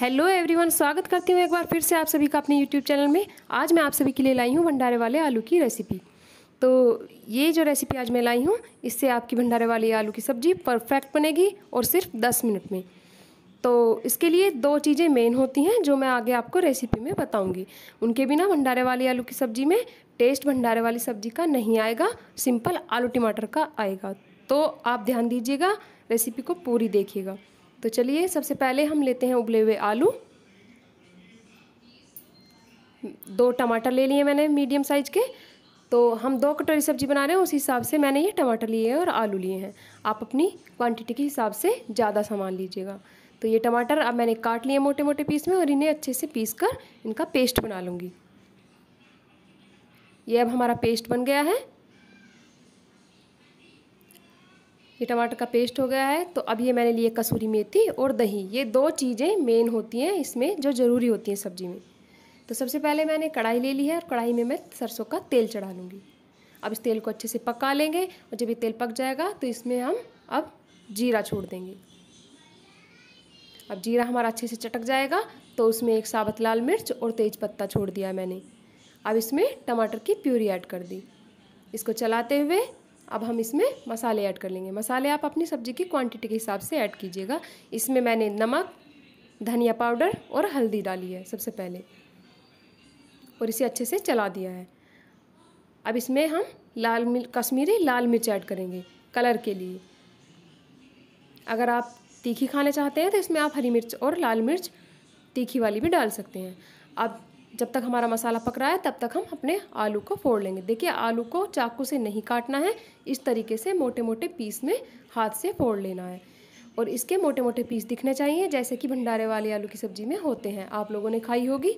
hello everyone स्वागत करती हूँ एक बार फिर से आप सभी का अपने यूट्यूब चैनल में आज मैं आप सभी के लिए लाई हूँ भंडारे वाले आलू की रेसिपी तो ये जो रेसिपी आज मैं लाई हूँ इससे आपकी भंडारे वाले आलू की सब्ज़ी परफेक्ट बनेगी और सिर्फ दस मिनट में तो इसके लिए दो चीज़ें मेन होती हैं जो मैं आगे आपको रेसिपी में बताऊँगी उनके बिना भंडारे वाले आलू की सब्ज़ी में टेस्ट भंडारे वाली सब्ज़ी का नहीं आएगा सिंपल आलू टमाटर का आएगा तो आप ध्यान दीजिएगा रेसिपी को पूरी देखिएगा तो चलिए सबसे पहले हम लेते हैं उबले हुए आलू दो टमाटर ले लिए मैंने मीडियम साइज़ के तो हम दो कटोरी सब्ज़ी बना रहे हैं उस हिसाब से मैंने ये टमाटर लिए हैं और आलू लिए हैं आप अपनी क्वांटिटी के हिसाब से ज़्यादा सामान लीजिएगा तो ये टमाटर अब मैंने काट लिए मोटे मोटे पीस में और इन्हें अच्छे से पीस कर इनका पेस्ट बना लूँगी ये अब हमारा पेस्ट बन गया है ये टमाटर का पेस्ट हो गया है तो अब ये मैंने लिए कसूरी मेथी और दही ये दो चीज़ें मेन होती हैं इसमें जो ज़रूरी होती हैं सब्ज़ी में तो सबसे पहले मैंने कढ़ाई ले ली है और कढ़ाई में मैं सरसों का तेल चढ़ा लूँगी अब इस तेल को अच्छे से पका लेंगे और जब ये तेल पक जाएगा तो इसमें हम अब जीरा छोड़ देंगे अब जीरा हमारा अच्छे से चटक जाएगा तो उसमें एक साबत लाल मिर्च और तेज पत्ता छोड़ दिया मैंने अब इसमें टमाटर की प्यूरी ऐड कर दी इसको चलाते हुए अब हम इसमें मसाले ऐड कर लेंगे मसाले आप अपनी सब्ज़ी की क्वांटिटी के हिसाब से ऐड कीजिएगा इसमें मैंने नमक धनिया पाउडर और हल्दी डाली है सबसे पहले और इसे अच्छे से चला दिया है अब इसमें हम लाल कश्मीरी लाल मिर्च ऐड करेंगे कलर के लिए अगर आप तीखी खाना चाहते हैं तो इसमें आप हरी मिर्च और लाल मिर्च तीखी वाली भी डाल सकते हैं अब जब तक हमारा मसाला पक रहा है तब तक हम अपने आलू को फोड़ लेंगे देखिए आलू को चाकू से नहीं काटना है इस तरीके से मोटे मोटे पीस में हाथ से फोड़ लेना है और इसके मोटे मोटे पीस दिखने चाहिए जैसे कि भंडारे वाली आलू की सब्ज़ी में होते हैं आप लोगों ने खाई होगी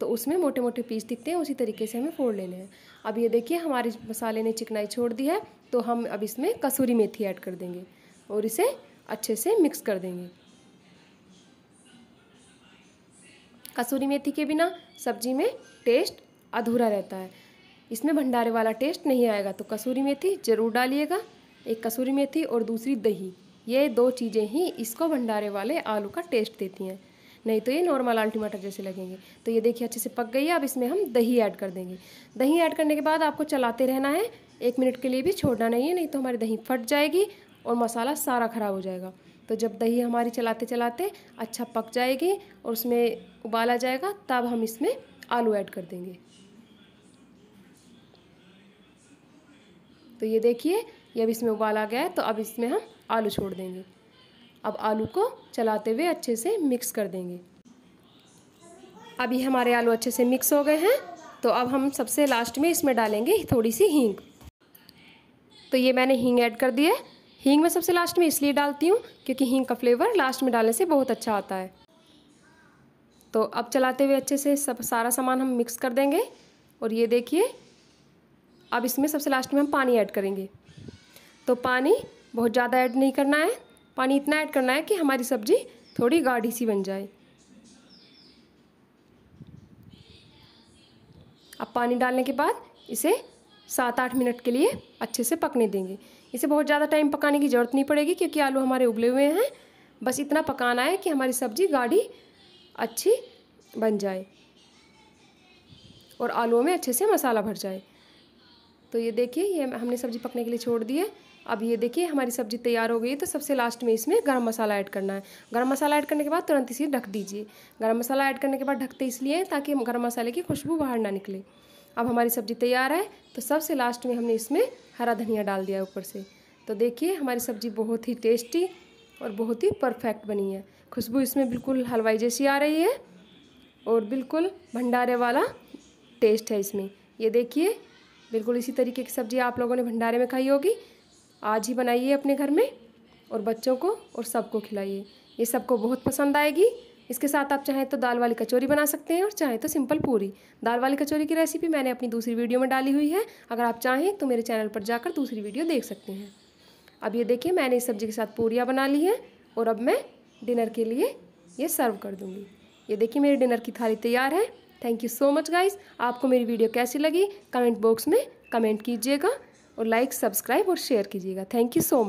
तो उसमें मोटे मोटे पीस दिखते हैं उसी तरीके से हमें फोड़ लेने हैं अब ये देखिए हमारे मसाले ने चिकनाई छोड़ दी है तो हम अब इसमें कसूरी मेथी ऐड कर देंगे और इसे अच्छे से मिक्स कर देंगे कसूरी मेथी के बिना सब्जी में टेस्ट अधूरा रहता है इसमें भंडारे वाला टेस्ट नहीं आएगा तो कसूरी मेथी ज़रूर डालिएगा एक कसूरी मेथी और दूसरी दही ये दो चीज़ें ही इसको भंडारे वाले आलू का टेस्ट देती हैं नहीं तो ये नॉर्मल आल टमाटर जैसे लगेंगे तो ये देखिए अच्छे से पक गई है अब इसमें हम दही ऐड कर देंगे दही ऐड करने के बाद आपको चलाते रहना है एक मिनट के लिए भी छोड़ना नहीं है नहीं तो हमारी दही फट जाएगी और मसाला सारा ख़राब हो जाएगा तो जब दही हमारी चलाते चलाते अच्छा पक जाएगी और उसमें उबाल आ जाएगा तब हम इसमें आलू ऐड कर देंगे तो ये देखिए ये अब इसमें उबाल आ गया है तो अब इसमें हम आलू छोड़ देंगे अब आलू को चलाते हुए अच्छे से मिक्स कर देंगे अभी हमारे आलू अच्छे से मिक्स हो गए हैं तो अब हम सबसे लास्ट में इसमें डालेंगे थोड़ी सी हींग तो ये मैंने हींग ऐड कर दी है हींग मैं सबसे लास्ट में इसलिए डालती हूँ क्योंकि हींग का फ्लेवर लास्ट में डालने से बहुत अच्छा आता है तो अब चलाते हुए अच्छे से सब सारा सामान हम मिक्स कर देंगे और ये देखिए अब इसमें सबसे लास्ट में हम पानी ऐड करेंगे तो पानी बहुत ज़्यादा ऐड नहीं करना है पानी इतना ऐड करना है कि हमारी सब्ज़ी थोड़ी गाढ़ी सी बन जाए अब पानी डालने के बाद इसे सात आठ मिनट के लिए अच्छे से पकने देंगे इसे बहुत ज़्यादा टाइम पकाने की ज़रूरत नहीं पड़ेगी क्योंकि आलू हमारे उबले हुए हैं बस इतना पकाना है कि हमारी सब्ज़ी गाढ़ी अच्छी बन जाए और आलूओं में अच्छे से मसाला भर जाए तो ये देखिए ये हमने सब्ज़ी पकने के लिए छोड़ दी है अब ये देखिए हमारी सब्ज़ी तैयार हो गई तो सबसे लास्ट में इसमें गरम मसाला ऐड करना है गरम मसाला ऐड करने के बाद तुरंत इसे ढक दीजिए गरम मसाला ऐड करने के बाद ढकते इसलिए ताकि गरम मसाले की खुशबू बाहर ना निकले अब हमारी सब्ज़ी तैयार है तो सबसे लास्ट में हमने इसमें हरा धनिया डाल दिया ऊपर से तो देखिए हमारी सब्ज़ी बहुत ही टेस्टी और बहुत ही परफेक्ट बनी है खुशबू इसमें बिल्कुल हलवाई जैसी आ रही है और बिल्कुल भंडारे वाला टेस्ट है इसमें ये देखिए बिल्कुल इसी तरीके की सब्ज़ी आप लोगों ने भंडारे में खाई होगी आज ही बनाइए अपने घर में और बच्चों को और सबको खिलाइए ये सबको बहुत पसंद आएगी इसके साथ आप चाहें तो दाल वाली कचौरी बना सकते हैं और चाहें तो सिंपल पूरी दाल वाली कचौरी की रेसिपी मैंने अपनी दूसरी वीडियो में डाली हुई है अगर आप चाहें तो मेरे चैनल पर जाकर दूसरी वीडियो देख सकते हैं अब ये देखिए मैंने इस सब्ज़ी के साथ पूरियाँ बना ली हैं और अब मैं डिनर के लिए ये सर्व कर दूँगी ये देखिए मेरी डिनर की थाली तैयार है thank you so much guys आपको मेरी वीडियो कैसी लगी कमेंट बॉक्स में कमेंट कीजिएगा और लाइक सब्सक्राइब और शेयर कीजिएगा थैंक यू सो मच